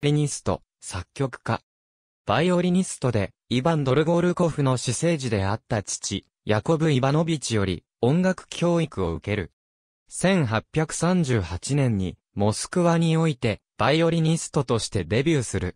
リニスト、作曲家。バイオリニストで、イヴァン・ドルゴルコフの私生児であった父、ヤコブ・イバノビチより、音楽教育を受ける。1838年に、モスクワにおいて、バイオリニストとしてデビューする。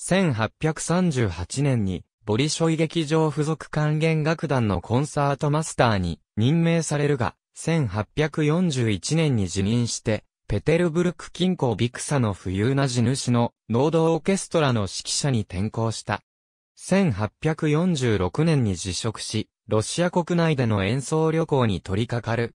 1838年に、ボリショイ劇場付属管弦楽団のコンサートマスターに任命されるが、1841年に辞任して、ペテルブルク近郊ビクサの富裕な地主の農道オーケストラの指揮者に転向した。1846年に辞職し、ロシア国内での演奏旅行に取り掛かる。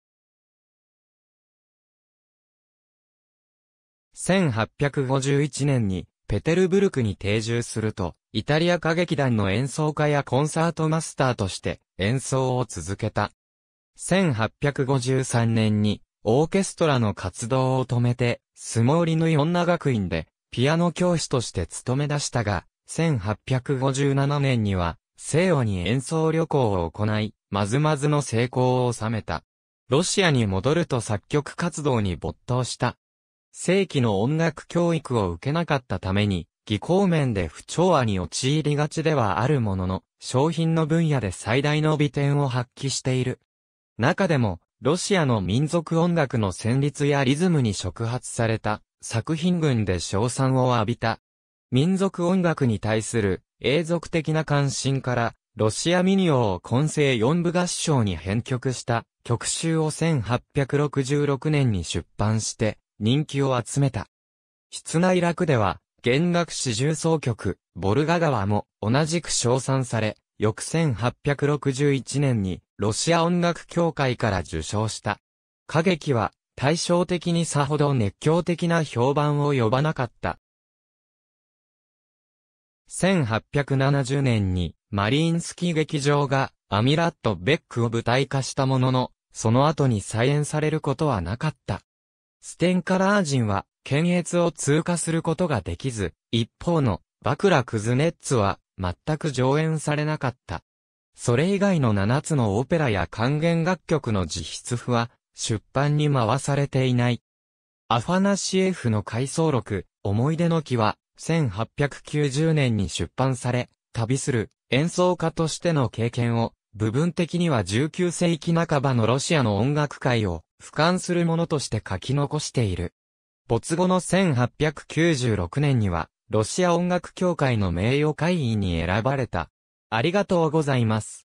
1851年にペテルブルクに定住すると、イタリア歌劇団の演奏家やコンサートマスターとして演奏を続けた。1853年にオーケストラの活動を止めて、スーリヌの女学院で、ピアノ教師として勤め出したが、1857年には、西洋に演奏旅行を行い、まずまずの成功を収めた。ロシアに戻ると作曲活動に没頭した。正規の音楽教育を受けなかったために、技巧面で不調和に陥りがちではあるものの、商品の分野で最大の美点を発揮している。中でも、ロシアの民族音楽の旋律やリズムに触発された作品群で称賛を浴びた。民族音楽に対する永続的な関心から、ロシアミニオを混成四部合唱に編曲した曲集を1866年に出版して人気を集めた。室内楽では、弦楽四重奏曲、ボルガ川も同じく称賛され、翌1861年にロシア音楽協会から受賞した。歌劇は対照的にさほど熱狂的な評判を呼ばなかった。1870年にマリーンスキー劇場がアミラット・ベックを舞台化したものの、その後に再演されることはなかった。ステンカラー人は検閲を通過することができず、一方のバクラ・クズネッツは全く上演されなかった。それ以外の7つのオペラや還元楽曲の実質譜は、出版に回されていない。アファナシエフの回想録、思い出の木は、1890年に出版され、旅する演奏家としての経験を、部分的には19世紀半ばのロシアの音楽界を俯瞰するものとして書き残している。没後の1896年には、ロシア音楽協会の名誉会員に選ばれた。ありがとうございます。